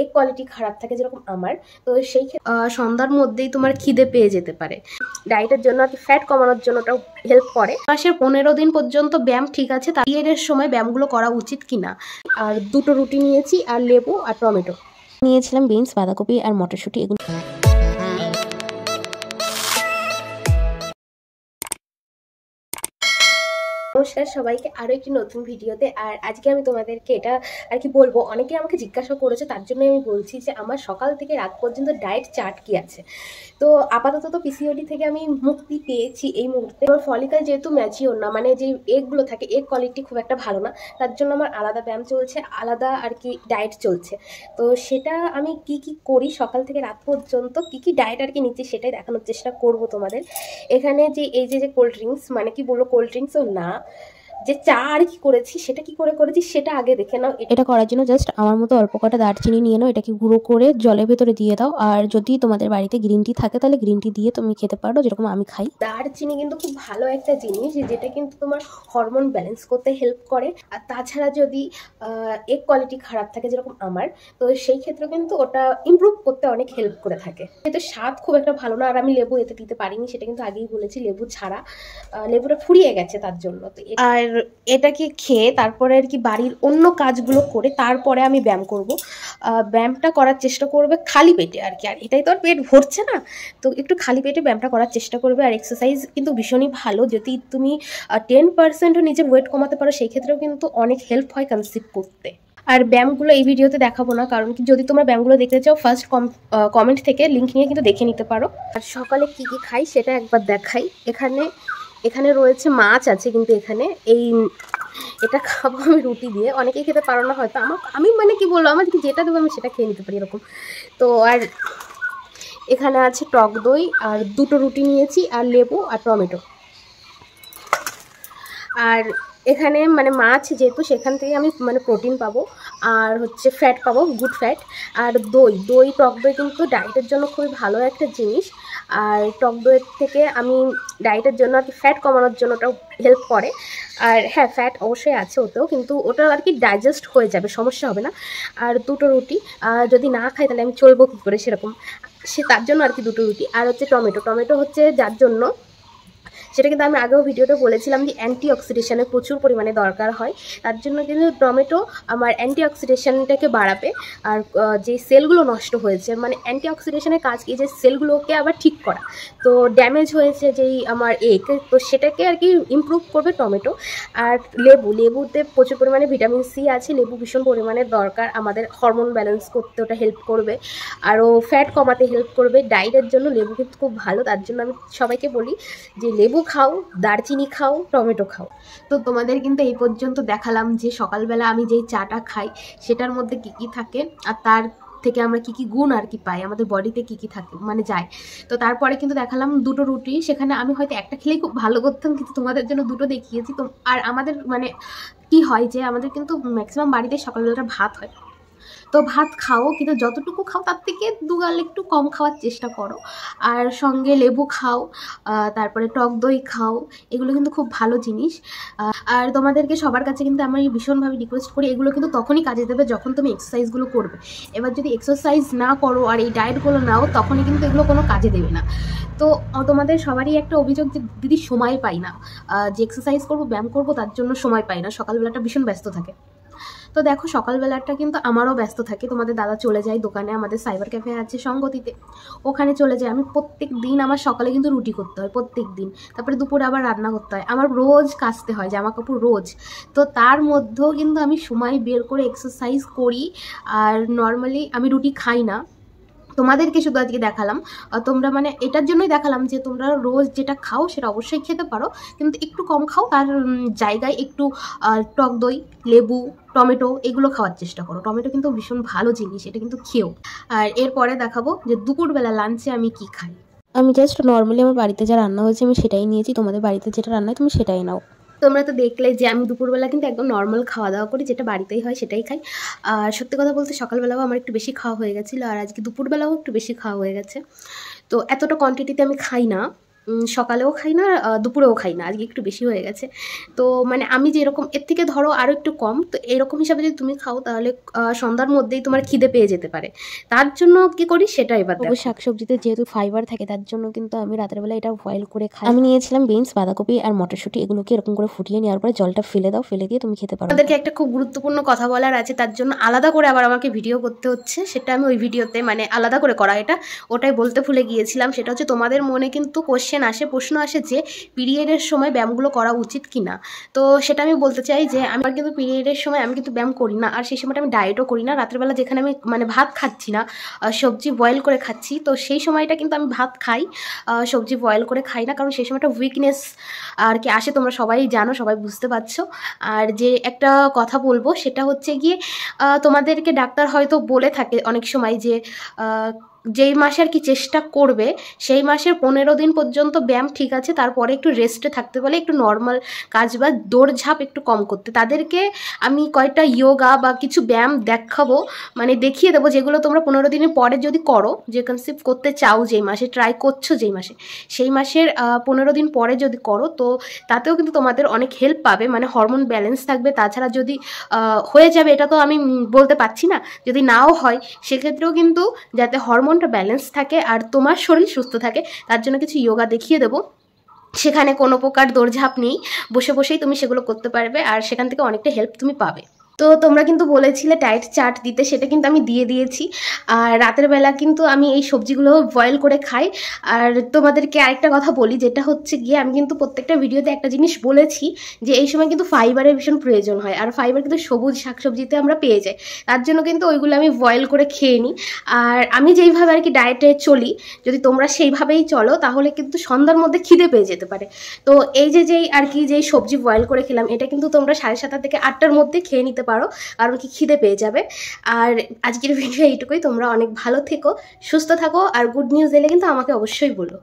এ quality খারাপ থাকে যেরকম আমার তো সেই সন্ধ্যার মধ্যেই তোমার খিদে পেয়ে যেতে পারে ডায়েটের জন্য আর ফ্যাট কমানোর জন্য ওটাও হেল্প করে মাসের পনেরো দিন পর্যন্ত ব্যায়াম ঠিক আছে তা বিয়ের সময় ব্যায়ামগুলো করা উচিত কিনা আর দুটো রুটি নিয়েছি আর লেবু আর টমেটো নিয়েছিলাম বিনস বাঁধাকপি আর মটরশুঁটি এগুলো নমস্কার সবাইকে আরও একটি নতুন ভিডিওতে আর আজকে আমি তোমাদেরকে এটা আর কি বলবো অনেকে আমাকে জিজ্ঞাসা করেছে তার জন্য আমি বলছি যে আমার সকাল থেকে রাত পর্যন্ত ডায়েট চার্ট কি আছে তো আপাতত তো পিসিওডি থেকে আমি মুক্তি পেয়েছি এই মুহূর্তে আমার ফলিকাল যেহেতু ম্যাচিওর না মানে যে এগগুলো থাকে এগ কোয়ালিটি খুব একটা ভালো না তার জন্য আমার আলাদা ব্যায়াম চলছে আলাদা আর কি ডায়েট চলছে তো সেটা আমি কি কি করি সকাল থেকে রাত পর্যন্ত কি কি ডায়েট আর কি নিচ্ছি সেটাই দেখানোর চেষ্টা করব তোমাদের এখানে যে এই যে যে কোল্ড ড্রিঙ্কস মানে কি বলবো কোল্ড ড্রিঙ্কসও না যে চা আর কি করেছি সেটা কি করে করেছি সেটা আগে দেখে নাও এটা করার জন্য জাস্ট আমার মতো অল্প কটা দারচিনি নিয়ে নাও এটাকে গুঁড়ো করে জলের ভেতরে দিয়ে দাও আর যদি তোমাদের বাড়িতে গ্রিন টি থাকে তাহলে গ্রিন টি দিয়ে তুমি খেতে পারো যেরকম আমি খাই দারচিনি কিন্তু খুব ভালো একটা জিনিস যেটা কিন্তু তোমার হরমোন ব্যালেন্স করতে হেল্প করে আর তাছাড়া যদি এগ কোয়ালিটি খারাপ থাকে যেরকম আমার তো সেই ক্ষেত্রে কিন্তু ওটা ইম্প্রুভ করতে অনেক হেল্প করে থাকে কিন্তু স্বাদ খুব একটা ভালো না আর আমি লেবু এতে দিতে পারিনি সেটা কিন্তু আগেই বলেছি লেবু ছাড়া লেবুটা ফুরিয়ে গেছে তার জন্য তো আর এটাকে খেয়ে তারপরে আর কি বাড়ির অন্য কাজগুলো করে তারপরে আমি ব্যায়াম করব ব্যায়ামটা করার চেষ্টা করবে খালি পেটে আর কি আর এটাই তো আর পেট ভরছে না তো একটু খালি পেটে ব্যায়ামটা করার চেষ্টা করবে আর এক্সারসাইজ কিন্তু ভীষণই ভালো যদি তুমি টেন পার্সেন্টও নিজের ওয়েট কমাতে পারো সেই ক্ষেত্রেও কিন্তু অনেক হেল্প হয় কনসিভ করতে আর ব্যায়ামগুলো এই ভিডিওতে দেখাবো না কারণ কি যদি তোমরা ব্যায়ামগুলো দেখতে চাও ফার্স্ট কমেন্ট থেকে লিঙ্ক নিয়ে কিন্তু দেখে নিতে পারো আর সকালে কি কি খাই সেটা একবার দেখাই এখানে এখানে রয়েছে মাছ আছে কিন্তু এখানে এই এটা খাবো আমি রুটি দিয়ে অনেকেই খেতে পারো না হয়তো আমার আমি মানে কি বললো আমার যেটা দেবো আমি সেটা খেয়ে নিতে পারি এরকম তো আর এখানে আছে টক দই আর দুটো রুটি নিয়েছি আর লেবু আর টমেটো আর এখানে মানে মাছ যেহেতু সেখান থেকে আমি মানে প্রোটিন পাবো আর হচ্ছে ফ্যাট পাবো গুড ফ্যাট আর দই দই টক দই কিন্তু ডায়েটের জন্য খুবই ভালো একটা জিনিস আর টক দইয়ের থেকে আমি ডায়েটের জন্য আর কি ফ্যাট কমানোর জন্য ওটা হেল্প করে আর হ্যাঁ ফ্যাট অবশ্যই আছে ওতেও কিন্তু ওটা আর কি ডাইজেস্ট হয়ে যাবে সমস্যা হবে না আর দুটো রুটি যদি না খাই তাহলে আমি চলবো কী করে সেরকম সে তার জন্য আর কি দুটো রুটি আর হচ্ছে টমেটো টমেটো হচ্ছে যার জন্য সেটা কিন্তু আমি আগেও ভিডিওতে বলেছিলাম যে অ্যান্টি অক্সিডেশানে প্রচুর পরিমাণে দরকার হয় তার জন্য কিন্তু টমেটো আমার অ্যান্টি অক্সিডেশানটাকে বাড়াবে আর যে সেলগুলো নষ্ট হয়েছে মানে অ্যান্টি অক্সিডেশনের কাজ কি যে সেলগুলোকে আবার ঠিক করা তো ড্যামেজ হয়েছে যেই আমার এগ তো সেটাকে আর কি ইম্প্রুভ করবে টমেটো আর লেবু লেবুতে প্রচুর পরিমাণে ভিটামিন সি আছে লেবু ভীষণ পরিমাণে দরকার আমাদের হরমোন ব্যালেন্স করতে ওটা হেল্প করবে আরও ফ্যাট কমাতে হেল্প করবে ডায়েটের জন্য লেবু কিন্তু খুব ভালো তার জন্য আমি সবাইকে বলি যে লেবু লেবু খাও দারচিনি খাও টমেটো খাও তো তোমাদের কিন্তু এই পর্যন্ত দেখালাম যে সকালবেলা আমি যেই চাটা খাই সেটার মধ্যে কি কি থাকে আর তার থেকে আমরা কি কি গুণ আর কি পাই আমাদের বডিতে কি কি থাকে মানে যায় তো তারপরে কিন্তু দেখালাম দুটো রুটি সেখানে আমি হয়তো একটা খেলেই খুব ভালো করতাম কিন্তু তোমাদের জন্য দুটো দেখিয়েছি তো আর আমাদের মানে কি হয় যে আমাদের কিন্তু ম্যাক্সিমাম বাড়িতে সকালবেলাটা ভাত হয় তো ভাত খাও কিন্তু যতটুকু খাও তার থেকে দুগাল একটু কম খাওয়ার চেষ্টা করো আর সঙ্গে লেবু খাও তারপরে টক দই খাও এগুলো কিন্তু খুব ভালো জিনিস আর তোমাদেরকে সবার কাছে কিন্তু আমি ভীষণভাবে রিকোয়েস্ট করি এগুলো কিন্তু তখনই কাজে দেবে যখন তুমি এক্সারসাইজগুলো করবে এবার যদি এক্সারসাইজ না করো আর এই ডায়েটগুলো নাও তখনই কিন্তু এগুলো কোনো কাজে দেবে না তো তোমাদের সবারই একটা অভিযোগ যে দিদি সময় পাই না যে এক্সারসাইজ করবো ব্যায়াম করবো তার জন্য সময় পাই না সকালবেলাটা ভীষণ ব্যস্ত থাকে তো দেখো সকালবেলাটা কিন্তু আমারও ব্যস্ত থাকে তোমাদের দাদা চলে যায় দোকানে আমাদের সাইবার ক্যাফে আছে সঙ্গতিতে ওখানে চলে যায় আমি প্রত্যেক দিন আমার সকালে কিন্তু রুটি করতে হয় প্রত্যেক দিন তারপরে দুপুরে আবার রান্না করতে হয় আমার রোজ কাচতে হয় জামা কাপড় রোজ তো তার মধ্যেও কিন্তু আমি সময় বের করে এক্সারসাইজ করি আর নর্মালি আমি রুটি খাই না তোমাদেরকে শুধু আজকে দেখালাম তোমরা মানে এটার জন্যই দেখালাম যে তোমরা রোজ যেটা খাও সেটা অবশ্যই খেতে পারো কিন্তু একটু কম খাও তার জায়গায় একটু টক দই লেবু টমেটো এগুলো খাওয়ার চেষ্টা করো টমেটো কিন্তু ভীষণ ভালো জিনিস এটা কিন্তু খেও আর এরপরে দেখাবো যে দুপুরবেলা লাঞ্চে আমি কি খাই আমি জাস্ট নর্মালি আমার বাড়িতে যা রান্না হয়েছে আমি সেটাই নিয়েছি তোমাদের বাড়িতে যেটা রান্না হয় তুমি সেটাই নাও তোমরা তো দেখলে যে আমি দুপুরবেলা কিন্তু একদম নর্মাল খাওয়া দাওয়া করি যেটা বাড়িতেই হয় সেটাই খাই আর সত্যি কথা বলতে সকালবেলাও আমার একটু বেশি খাওয়া হয়ে গেছিলো আর আজকে দুপুরবেলাও একটু বেশি খাওয়া হয়ে গেছে তো এতটা কোয়ান্টিটিতে আমি খাই না সকালেও খাই না দুপুরেও খাই না আজকে একটু বেশি হয়ে গেছে তো মানে আমি যেরকম এর থেকে ধরো আরও একটু কম তো এরকম হিসাবে যদি তুমি খাও তাহলে সন্ধ্যার মধ্যেই তোমার খিদে পেয়ে যেতে পারে তার জন্য কি করি সেটাই এবার দেখো শাকসবজিতে যেহেতু ফাইবার থাকে তার জন্য কিন্তু আমি বেলা এটা বয়েল করে খাই আমি নিয়েছিলাম বিনস বাঁধাকপি আর মটরশুঁটি এগুলোকে এরকম করে ফুটিয়ে নেওয়ার পরে জলটা ফেলে দাও ফেলে দিয়ে তুমি খেতে পারো আমাদেরকে একটা খুব গুরুত্বপূর্ণ কথা বলার আছে তার জন্য আলাদা করে আবার আমাকে ভিডিও করতে হচ্ছে সেটা আমি ওই ভিডিওতে মানে আলাদা করে করা এটা ওটাই বলতে ভুলে গিয়েছিলাম সেটা হচ্ছে তোমাদের মনে কিন্তু কোশ্চেন কোয়েশ্চেন আসে প্রশ্ন আসে যে পিরিয়ডের সময় ব্যায়ামগুলো করা উচিত কি না তো সেটা আমি বলতে চাই যে আমার কিন্তু পিরিয়ডের সময় আমি কিন্তু ব্যায়াম করি না আর সেই সময়টা আমি ডায়েটও করি না রাত্রেবেলা যেখানে আমি মানে ভাত খাচ্ছি না সবজি বয়েল করে খাচ্ছি তো সেই সময়টা কিন্তু আমি ভাত খাই সবজি বয়েল করে খাই না কারণ সেই সময়টা উইকনেস আর কি আসে তোমরা সবাই জানো সবাই বুঝতে পারছো আর যে একটা কথা বলবো সেটা হচ্ছে গিয়ে তোমাদেরকে ডাক্তার হয়তো বলে থাকে অনেক সময় যে যেই মাসে আর কি চেষ্টা করবে সেই মাসের পনেরো দিন পর্যন্ত ব্যায়াম ঠিক আছে তারপরে একটু রেস্টে থাকতে বলে একটু নর্মাল কাজ বা দৌড়ঝাঁপ একটু কম করতে তাদেরকে আমি কয়েকটা ইয়োগা বা কিছু ব্যায়াম দেখাবো মানে দেখিয়ে দেবো যেগুলো তোমরা পনেরো দিনের পরে যদি করো যে কনসেপ্ট করতে চাও যেই মাসে ট্রাই করছো যেই মাসে সেই মাসের পনেরো দিন পরে যদি করো তো তাতেও কিন্তু তোমাদের অনেক হেল্প পাবে মানে হরমোন ব্যালেন্স থাকবে তাছাড়া যদি হয়ে যাবে এটা তো আমি বলতে পারছি না যদি নাও হয় সেক্ষেত্রেও কিন্তু যাতে হরমোন হরমোনটা ব্যালেন্স থাকে আর তোমার শরীর সুস্থ থাকে তার জন্য কিছু যোগা দেখিয়ে দেবো সেখানে কোনো প্রকার দৌড়ঝাঁপ নেই বসে বসেই তুমি সেগুলো করতে পারবে আর সেখান থেকে অনেকটা হেল্প তুমি পাবে তো তোমরা কিন্তু বলেছিলে টাইট চাট দিতে সেটা কিন্তু আমি দিয়ে দিয়েছি আর রাতের বেলা কিন্তু আমি এই সবজিগুলো বয়েল করে খাই আর তোমাদেরকে আরেকটা কথা বলি যেটা হচ্ছে গিয়ে আমি কিন্তু প্রত্যেকটা ভিডিওতে একটা জিনিস বলেছি যে এই সময় কিন্তু ফাইবারের ভীষণ প্রয়োজন হয় আর ফাইবার কিন্তু সবুজ শাকসবজিতে আমরা পেয়ে যাই তার জন্য কিন্তু ওইগুলো আমি বয়েল করে খেয়ে নিই আর আমি যেইভাবে আর কি ডায়েটে চলি যদি তোমরা সেইভাবেই চলো তাহলে কিন্তু সন্ধ্যার মধ্যে খিদে পেয়ে যেতে পারে তো এই যে যেই আর কি যেই সবজি বয়েল করে খেলাম এটা কিন্তু তোমরা সাড়ে সাতটা থেকে আটটার মধ্যে খেয়ে নিতে পারো কারণ কি খিদে পেয়ে যাবে আর আজকের ভিডিও এইটুকুই তোমরা অনেক ভালো থেকো সুস্থ থাকো আর গুড নিউজ এলে কিন্তু আমাকে অবশ্যই বলো